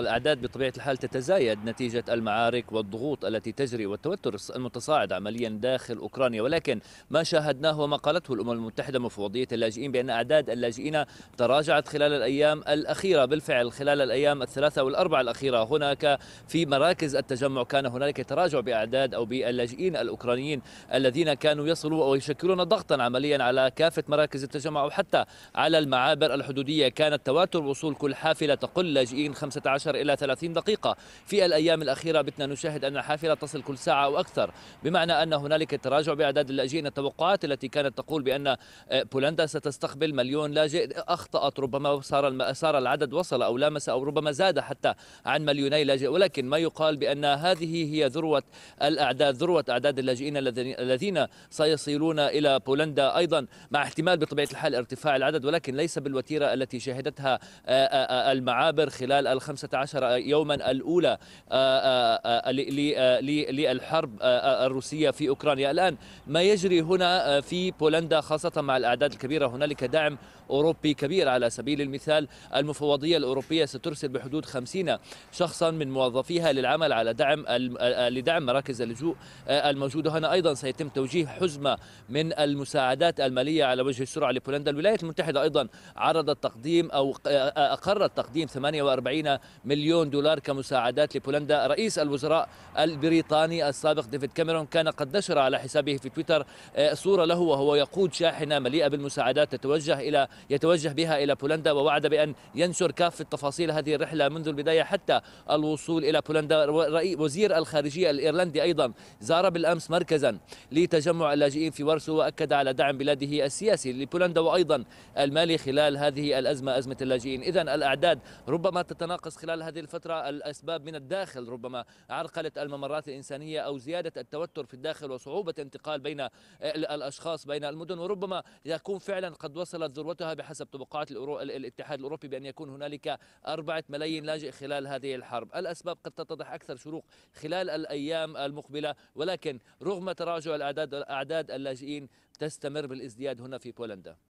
الأعداد بطبيعة الحال تتزايد نتيجة المعارك والضغوط التي تجري والتوتر المتصاعد عمليا داخل أوكرانيا ولكن ما شاهدناه وما قالته الأمم المتحدة مفوضية اللاجئين بأن أعداد اللاجئين تراجعت خلال الأيام الأخيرة بالفعل خلال الأيام الثلاثة والأربعة الأخيرة هناك في مراكز التجمع كان هنالك تراجع بأعداد أو باللاجئين الأوكرانيين الذين كانوا يصلوا أو يشكلون ضغطا عمليا على كافة مراكز التجمع أو حتى على المعابر الحدودية كان التواتر وصول كل حافلة تقل لاجئين 15 عشر إلى 30 دقيقة في الأيام الأخيرة بتنا نشاهد أن الحافلة تصل كل ساعة أو أكثر بمعنى أن هنالك تراجع بأعداد اللاجئين التوقعات التي كانت تقول بأن آه، بولندا ستستقبل مليون لاجئ أخطأت ربما صار صار العدد وصل أو لامس أو ربما زاد حتى عن مليوني لاجئ ولكن ما يقال بأن هذه هي ذروة الأعداد ذروة أعداد اللاجئين الذين سيصلون إلى بولندا أيضا مع احتمال بطبيعة الحال ارتفاع العدد ولكن ليس بالوتيرة التي شهدتها آه، آه، المعابر خلال الخمسة عشر يوما الأولى آه، آه، آه، للحرب الروسية في أوكرانيا الآن ما يجري هنا في بولندا خاصة مع الأعداد الكبيرة هنالك دعم أوروبي كبير على سبيل المثال المفوضية الأوروبية سترسل بحدود 50 شخصا من موظفيها للعمل على دعم لدعم مراكز اللجوء الموجودة هنا أيضا سيتم توجيه حزمة من المساعدات المالية على وجه السرعة لبولندا الولايات المتحدة أيضا عرضت تقديم أو أقرت تقديم 48 مليون دولار كمساعدات لبولندا رئيس الوزراء البريطاني السابق ديفيد كاميرون كان قد نشر على حسابه في تويتر آه، صورة له وهو يقود شاحنة مليئة بالمساعدات تتوجه إلى يتوجه بها إلى بولندا ووعد بأن ينشر كافة تفاصيل هذه الرحلة منذ البداية حتى الوصول إلى بولندا وزير الخارجية الإيرلندي أيضا زار بالأمس مركزا لتجمع اللاجئين في ورسو وأكد على دعم بلاده السياسي لبولندا وأيضا المالي خلال هذه الأزمة أزمة اللاجئين إذا الأعداد ربما تتناقص خلال خلال هذه الفترة الأسباب من الداخل ربما عرقلة الممرات الإنسانية أو زيادة التوتر في الداخل وصعوبة انتقال بين الأشخاص بين المدن وربما يكون فعلا قد وصلت ذروتها بحسب توقعات الاتحاد الأوروبي بأن يكون هنالك أربعة ملايين لاجئ خلال هذه الحرب الأسباب قد تتضح أكثر شروق خلال الأيام المقبلة ولكن رغم تراجع الأعداد, أعداد اللاجئين تستمر بالازدياد هنا في بولندا